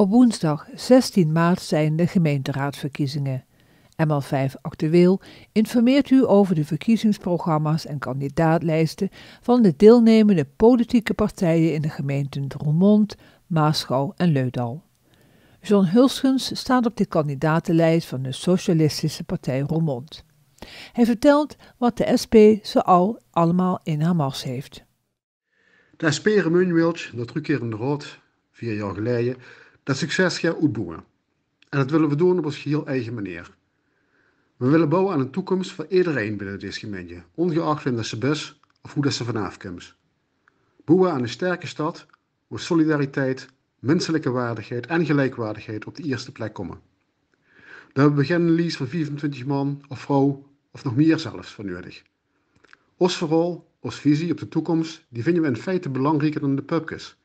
Op woensdag 16 maart zijn de gemeenteraadverkiezingen. ML5 Actueel informeert u over de verkiezingsprogramma's en kandidaatlijsten van de deelnemende politieke partijen in de gemeenten Roermond, Maaschouw en Leudal. John Hulskens staat op de kandidatenlijst van de Socialistische Partij Roermond. Hij vertelt wat de SP al allemaal in haar mars heeft. De SP Remunwilch, dat terugkerende rood, vier jaar geleden, dat succes gaat uitbouwen. En dat willen we doen op ons geheel eigen manier. We willen bouwen aan een toekomst voor iedereen binnen dit gemeente, ongeacht wie dat ze of hoe dat ze vanaf komt. Bouwen aan een sterke stad waar solidariteit, menselijke waardigheid en gelijkwaardigheid op de eerste plek komen. Daar beginnen we lease van 25 man of vrouw of nog meer zelfs van nodig. Ons vooral, ons visie op de toekomst, die vinden we in feite belangrijker dan de pubkes.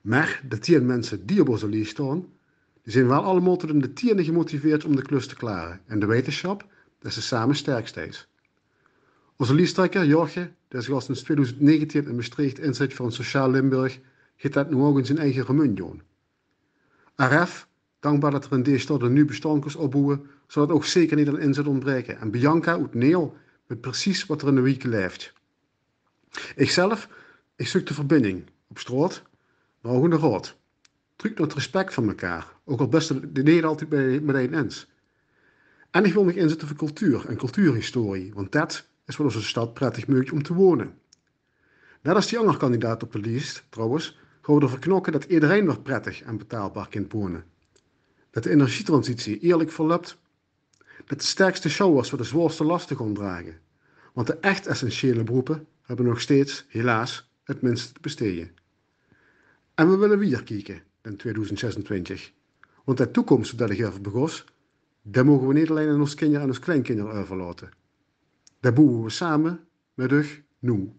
Maar de tien mensen die op onze lijst staan, die zijn wel allemaal tot in de tiende gemotiveerd om de klus te klaren. En de wetenschap, dat ze samen sterkst is. Onze liestrekker Jorge, die is al sinds 2019 in Maastricht inzet een Sociaal Limburg, gaat dat nu ook in zijn eigen remun doen. RF, dankbaar dat er een deze stad een nieuw bestand opbouwen, zal het ook zeker niet aan inzet ontbreken. En Bianca uit Neel met precies wat er in de week leeft. Ikzelf, ik zoek de verbinding op straat mogen de rood. Truc het respect van elkaar, ook al best de leden altijd met meteen eens. En ik wil nog inzetten voor cultuur en cultuurhistorie, want dat is voor onze stad prettig meuk om te wonen. Net als die andere kandidaat op de lijst, trouwens, gaan we ervoor knokken dat iedereen nog prettig en betaalbaar kan wonen. Dat de energietransitie eerlijk verloopt. Dat de sterkste showers voor de zwaarste lasten gaan dragen. Want de echt essentiële beroepen hebben nog steeds, helaas, het minste te besteden. En we willen weer kijken in 2026. Want de toekomst dat de over begos, dat mogen we niet alleen aan onze kinderen en onze kleinkinderen overlaten. Dat boeren we samen met rug nu.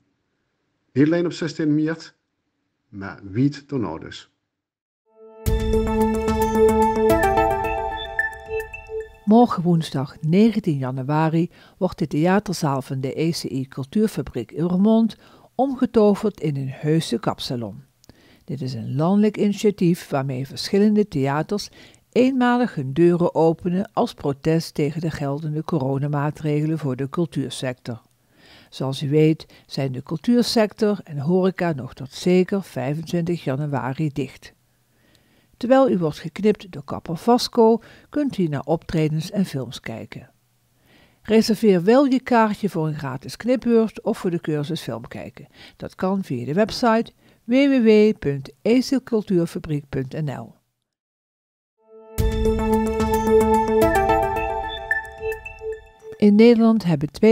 Niet alleen op 16 maart, maar wiet dan nou dus. Morgen woensdag 19 januari wordt de theaterzaal van de ECI Cultuurfabriek Urmond omgetoverd in een heuse kapsalon. Dit is een landelijk initiatief waarmee verschillende theaters eenmalig hun deuren openen als protest tegen de geldende coronamaatregelen voor de cultuursector. Zoals u weet zijn de cultuursector en horeca nog tot zeker 25 januari dicht. Terwijl u wordt geknipt door kapper Vasco, kunt u naar optredens en films kijken. Reserveer wel je kaartje voor een gratis knipbeurt of voor de cursus film kijken. Dat kan via de website www.ezelcultuurfabriek.nl In Nederland hebben 2,5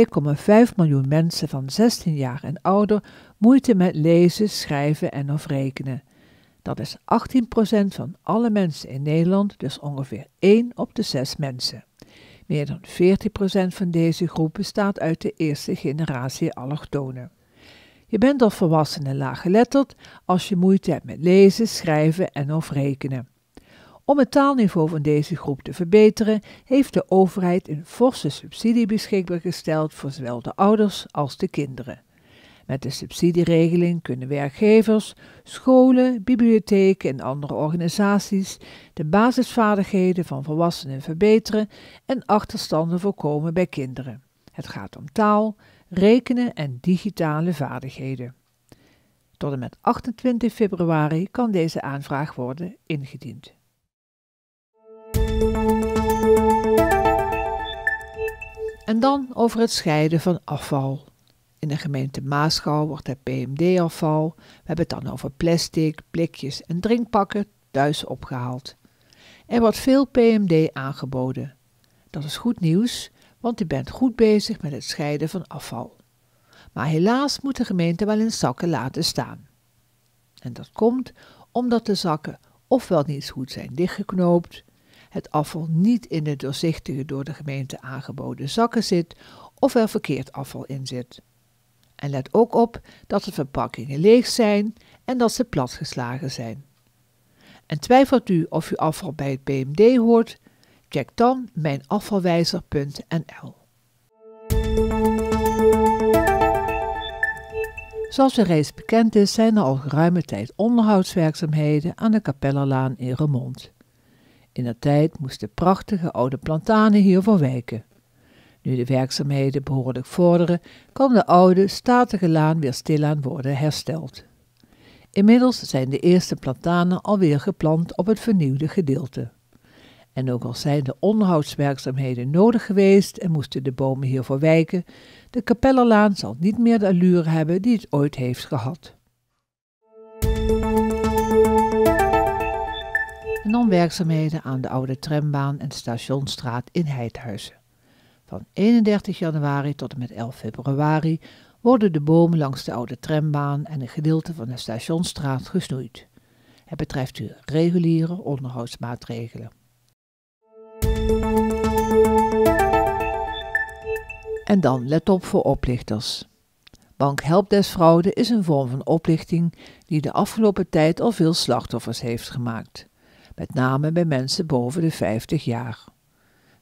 miljoen mensen van 16 jaar en ouder moeite met lezen, schrijven en of rekenen. Dat is 18% van alle mensen in Nederland, dus ongeveer 1 op de 6 mensen. Meer dan 40% van deze groep bestaat uit de eerste generatie allochtonen. Je bent als volwassen en laaggeletterd als je moeite hebt met lezen, schrijven en of rekenen. Om het taalniveau van deze groep te verbeteren, heeft de overheid een forse subsidie beschikbaar gesteld voor zowel de ouders als de kinderen. Met de subsidieregeling kunnen werkgevers, scholen, bibliotheken en andere organisaties de basisvaardigheden van volwassenen verbeteren en achterstanden voorkomen bij kinderen. Het gaat om taal, rekenen en digitale vaardigheden. Tot en met 28 februari kan deze aanvraag worden ingediend. En dan over het scheiden van afval. In de gemeente Maaschouw wordt het PMD-afval, we hebben het dan over plastic, blikjes en drinkpakken, thuis opgehaald. Er wordt veel PMD aangeboden. Dat is goed nieuws, want u bent goed bezig met het scheiden van afval. Maar helaas moet de gemeente wel in zakken laten staan. En dat komt omdat de zakken ofwel niet goed zijn dichtgeknoopt, het afval niet in de doorzichtige door de gemeente aangeboden zakken zit of er verkeerd afval in zit. En let ook op dat de verpakkingen leeg zijn en dat ze platgeslagen zijn. En twijfelt u of uw afval bij het BMD hoort, Check dan mijnafvalwijzer.nl. Zoals er reeds bekend is, zijn er al geruime tijd onderhoudswerkzaamheden aan de Kapellerlaan in Remond. In de tijd moesten prachtige oude plantanen hiervoor wijken. Nu de werkzaamheden behoorlijk vorderen, kan de oude, statige laan weer stilaan worden hersteld. Inmiddels zijn de eerste plantanen alweer geplant op het vernieuwde gedeelte. En ook al zijn de onderhoudswerkzaamheden nodig geweest en moesten de bomen hiervoor wijken, de Kapellerlaan zal niet meer de allure hebben die het ooit heeft gehad. En dan werkzaamheden aan de oude trambaan en stationstraat in Heidhuizen. Van 31 januari tot en met 11 februari worden de bomen langs de oude trambaan en een gedeelte van de stationstraat gesnoeid. Het betreft de reguliere onderhoudsmaatregelen. En dan let op voor oplichters. Bankhelpdeskfraude is een vorm van oplichting die de afgelopen tijd al veel slachtoffers heeft gemaakt, met name bij mensen boven de 50 jaar.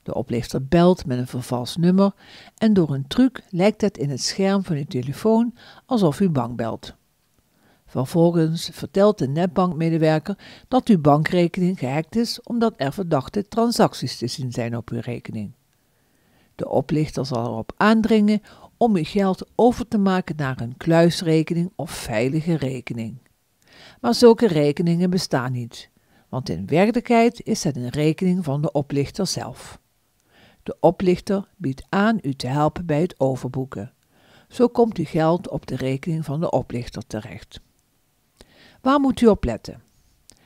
De oplichter belt met een vervals nummer en door een truc lijkt het in het scherm van uw telefoon alsof u bank belt. Vervolgens vertelt de netbankmedewerker dat uw bankrekening gehackt is omdat er verdachte transacties te zien zijn op uw rekening. De oplichter zal erop aandringen om uw geld over te maken naar een kluisrekening of veilige rekening. Maar zulke rekeningen bestaan niet, want in werkelijkheid is het een rekening van de oplichter zelf. De oplichter biedt aan u te helpen bij het overboeken. Zo komt uw geld op de rekening van de oplichter terecht. Waar moet u op letten?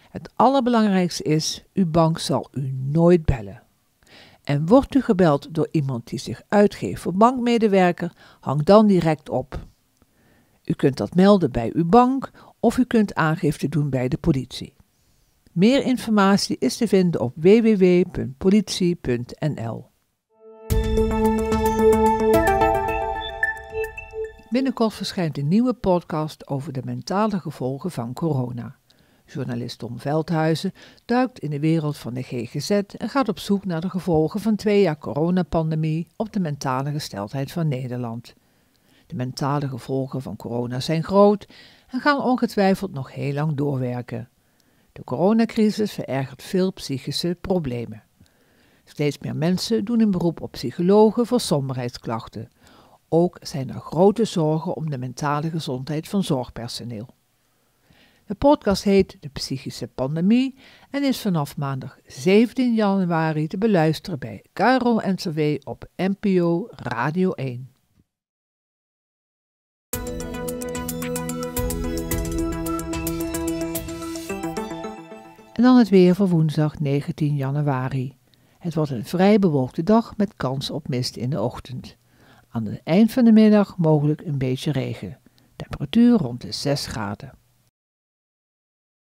Het allerbelangrijkste is, uw bank zal u nooit bellen. En wordt u gebeld door iemand die zich uitgeeft voor bankmedewerker, hang dan direct op. U kunt dat melden bij uw bank of u kunt aangifte doen bij de politie. Meer informatie is te vinden op www.politie.nl. Binnenkort verschijnt een nieuwe podcast over de mentale gevolgen van corona. Journalist Tom Veldhuizen duikt in de wereld van de GGZ en gaat op zoek naar de gevolgen van twee jaar coronapandemie op de mentale gesteldheid van Nederland. De mentale gevolgen van corona zijn groot en gaan ongetwijfeld nog heel lang doorwerken. De coronacrisis verergert veel psychische problemen. Steeds meer mensen doen een beroep op psychologen voor somberheidsklachten. Ook zijn er grote zorgen om de mentale gezondheid van zorgpersoneel. De podcast heet De Psychische Pandemie en is vanaf maandag 17 januari te beluisteren bij Karo NCW op NPO Radio 1. En dan het weer voor woensdag 19 januari. Het wordt een vrij bewolkte dag met kans op mist in de ochtend. Aan het eind van de middag mogelijk een beetje regen. Temperatuur rond de 6 graden.